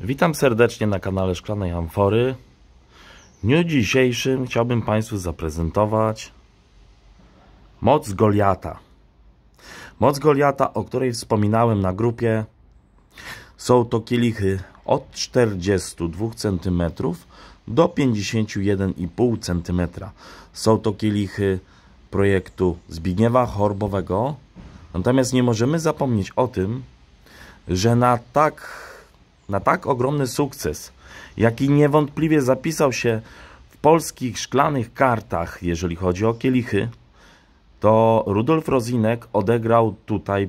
Witam serdecznie na kanale Szklanej Amfory. W dniu dzisiejszym chciałbym Państwu zaprezentować moc Goliata. Moc Goliata, o której wspominałem na grupie, są to kielichy od 42 cm do 51,5 cm. Są to kielichy projektu Zbigniewa Chorbowego. Natomiast nie możemy zapomnieć o tym, że na tak na tak ogromny sukces, jaki niewątpliwie zapisał się w polskich szklanych kartach, jeżeli chodzi o kielichy, to Rudolf Rozinek odegrał tutaj,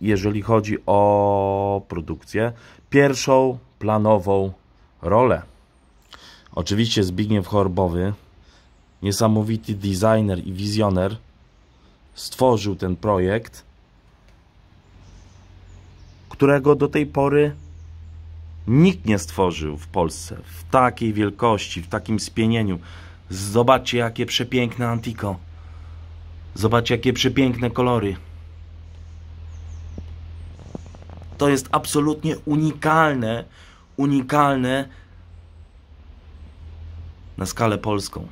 jeżeli chodzi o produkcję, pierwszą planową rolę. Oczywiście Zbigniew Chorbowy, niesamowity designer i wizjoner, stworzył ten projekt, którego do tej pory Nikt nie stworzył w Polsce w takiej wielkości, w takim spienieniu. Zobaczcie, jakie przepiękne antiko. Zobaczcie, jakie przepiękne kolory. To jest absolutnie unikalne, unikalne na skalę polską,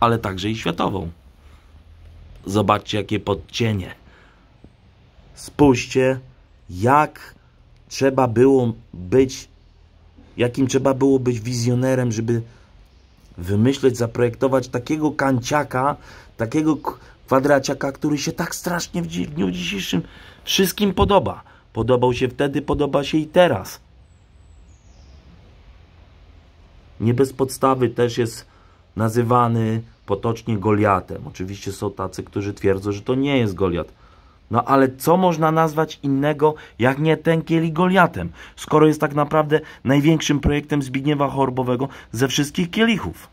ale także i światową. Zobaczcie, jakie podcienie. Spójrzcie, jak trzeba było być, jakim trzeba było być wizjonerem, żeby wymyśleć, zaprojektować takiego kanciaka, takiego kwadraciaka, który się tak strasznie w dniu dzisiejszym wszystkim podoba. Podobał się wtedy, podoba się i teraz. Nie bez podstawy też jest nazywany potocznie Goliatem. Oczywiście są tacy, którzy twierdzą, że to nie jest Goliat. No ale co można nazwać innego, jak nie Tenkieli Goliatem, skoro jest tak naprawdę największym projektem Zbigniewa Chorbowego ze wszystkich kielichów?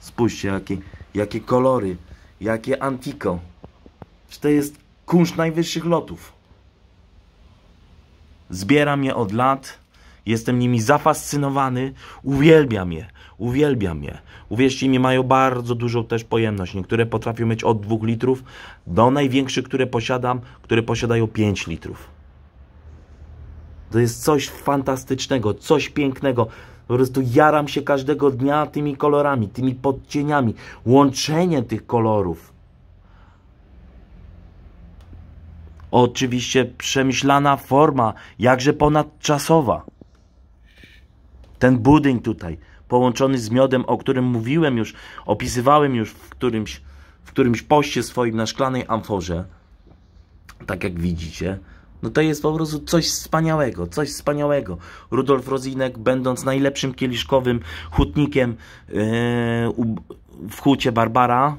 Spójrzcie, jakie, jakie kolory, jakie antiko. Czy to jest kunsz najwyższych lotów? Zbieram je od lat Jestem nimi zafascynowany, uwielbiam je, uwielbiam je. Uwierzcie mi, mają bardzo dużą też pojemność. Niektóre potrafią mieć od 2 litrów do największych, które posiadam, które posiadają 5 litrów. To jest coś fantastycznego, coś pięknego. Po prostu jaram się każdego dnia tymi kolorami, tymi podcieniami, łączenie tych kolorów. Oczywiście przemyślana forma, jakże ponadczasowa. Ten budyń tutaj, połączony z miodem, o którym mówiłem już, opisywałem już w którymś, w którymś poście swoim na szklanej amforze, tak jak widzicie, no to jest po prostu coś wspaniałego, coś wspaniałego. Rudolf Rozinek, będąc najlepszym kieliszkowym hutnikiem yy, w hucie Barbara,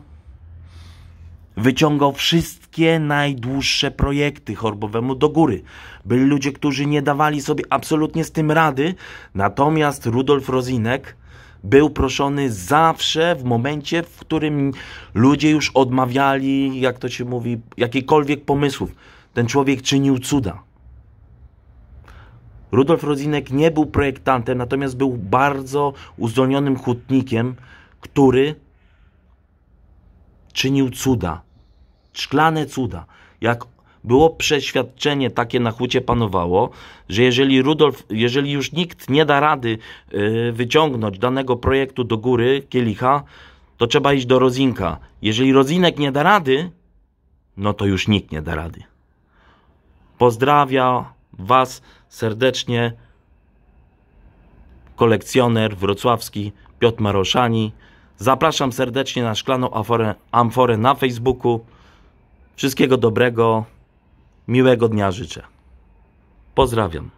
Wyciągał wszystkie najdłuższe projekty Chorbowemu do góry. Byli ludzie, którzy nie dawali sobie absolutnie z tym rady, natomiast Rudolf Rozinek był proszony zawsze w momencie, w którym ludzie już odmawiali, jak to się mówi, jakichkolwiek pomysłów. Ten człowiek czynił cuda. Rudolf Rozinek nie był projektantem, natomiast był bardzo uzdolnionym hutnikiem, który czynił cuda szklane cuda. Jak było przeświadczenie takie na hucie panowało, że jeżeli Rudolf, jeżeli już nikt nie da rady y, wyciągnąć danego projektu do góry, kielicha, to trzeba iść do Rozinka. Jeżeli Rozinek nie da rady, no to już nikt nie da rady. Pozdrawia Was serdecznie kolekcjoner wrocławski Piotr Maroszani. Zapraszam serdecznie na szklaną amforę, amforę na Facebooku. Wszystkiego dobrego, miłego dnia życzę. Pozdrawiam.